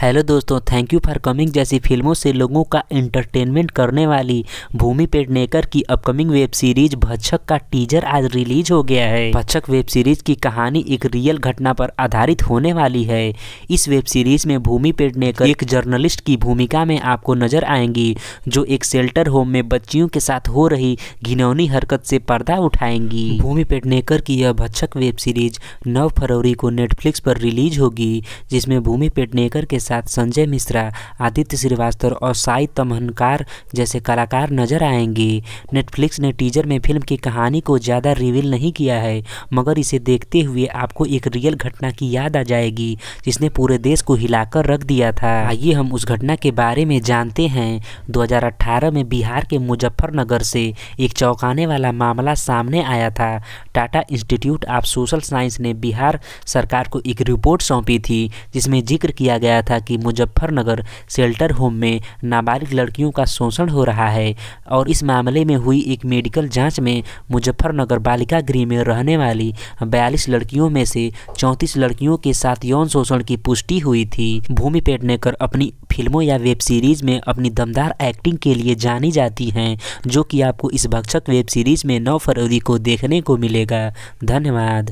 hello दोस्तों thank you for coming जैसी फिल्मों से लोगों का एंटरटेनमेंट करने वाली भूमि पेडनेकर की अपकमिंग वेब सीरीज भच्छक का टीजर आज रिलीज हो गया है भच्छक वेब सीरीज की कहानी एक रियल घटना पर आधारित होने वाली है इस वेब सीरीज में भूमि पेडनेकर एक जर्नलिस्ट की भूमिका में आपको नजर आएंगी जो एक शेल्टर होम में बच्चियों के साथ हो रही घिनौनी हरकत से पर्दा उठाएंगी भूमि पेडनेकर की यह भच्छक वेब सीरीज नौ फरवरी को नेटफ्लिक्स पर रिलीज होगी जिसमें भूमि पेडनेकर के साथ संजय मिश्रा आदित्य श्रीवास्तव और साई तमहनकार जैसे कलाकार नजर आएंगे नेटफ्लिक्स ने टीजर में फिल्म की कहानी को ज़्यादा रिवील नहीं किया है मगर इसे देखते हुए आपको एक रियल घटना की याद आ जाएगी जिसने पूरे देश को हिलाकर रख दिया था आइए हम उस घटना के बारे में जानते हैं 2018 में बिहार के मुजफ्फरनगर से एक चौंकाने वाला मामला सामने आया था Tata Institute of Social Science ने बिहार सरकार को एक रिपोर्ट सौंपी थी जिसमें जिक्र किया गया था था कि मुजफ्फरनगर शेल्टर होम में नाबालिग लड़कियों का शोषण हो रहा है और इस मामले में हुई एक मेडिकल जांच में मुजफ्फरनगर बालिका गृह में रहने वाली बयालीस लड़कियों में से चौंतीस लड़कियों के साथ यौन शोषण की पुष्टि हुई थी भूमि पेटनेकर अपनी फिल्मों या वेब सीरीज में अपनी दमदार एक्टिंग के लिए जानी जाती हैं जो कि आपको इस भक्षक वेब सीरीज में 9 फरवरी को देखने को मिलेगा धन्यवाद